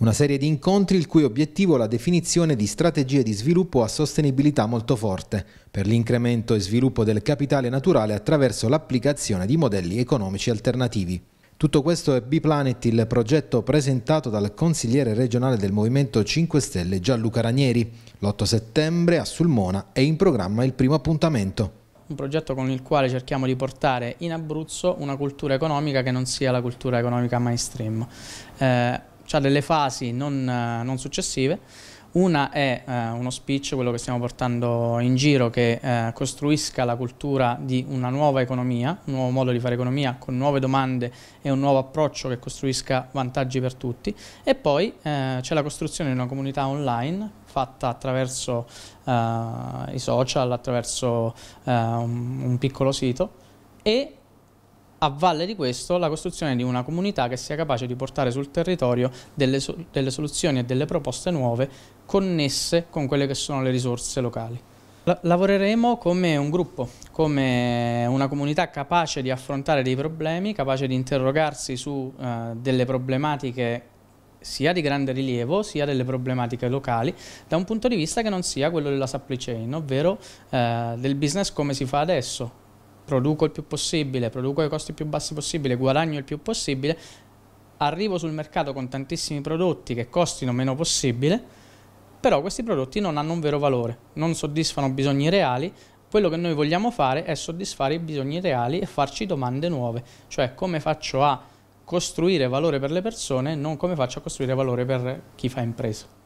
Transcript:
Una serie di incontri il cui obiettivo è la definizione di strategie di sviluppo a sostenibilità molto forte per l'incremento e sviluppo del capitale naturale attraverso l'applicazione di modelli economici alternativi. Tutto questo è B-Planet, il progetto presentato dal consigliere regionale del Movimento 5 Stelle Gianluca Ranieri. L'8 settembre a Sulmona è in programma il primo appuntamento. Un progetto con il quale cerchiamo di portare in Abruzzo una cultura economica che non sia la cultura economica mainstream. Eh, ha delle fasi non, eh, non successive, una è eh, uno speech, quello che stiamo portando in giro, che eh, costruisca la cultura di una nuova economia, un nuovo modo di fare economia con nuove domande e un nuovo approccio che costruisca vantaggi per tutti. E poi eh, c'è la costruzione di una comunità online fatta attraverso eh, i social, attraverso eh, un, un piccolo sito e a valle di questo la costruzione di una comunità che sia capace di portare sul territorio delle, so delle soluzioni e delle proposte nuove connesse con quelle che sono le risorse locali. Lavoreremo come un gruppo, come una comunità capace di affrontare dei problemi, capace di interrogarsi su eh, delle problematiche sia di grande rilievo sia delle problematiche locali da un punto di vista che non sia quello della supply chain, ovvero eh, del business come si fa adesso, produco il più possibile, produco ai costi più bassi possibile, guadagno il più possibile, arrivo sul mercato con tantissimi prodotti che costino meno possibile, però questi prodotti non hanno un vero valore, non soddisfano bisogni reali, quello che noi vogliamo fare è soddisfare i bisogni reali e farci domande nuove, cioè come faccio a costruire valore per le persone, non come faccio a costruire valore per chi fa impresa.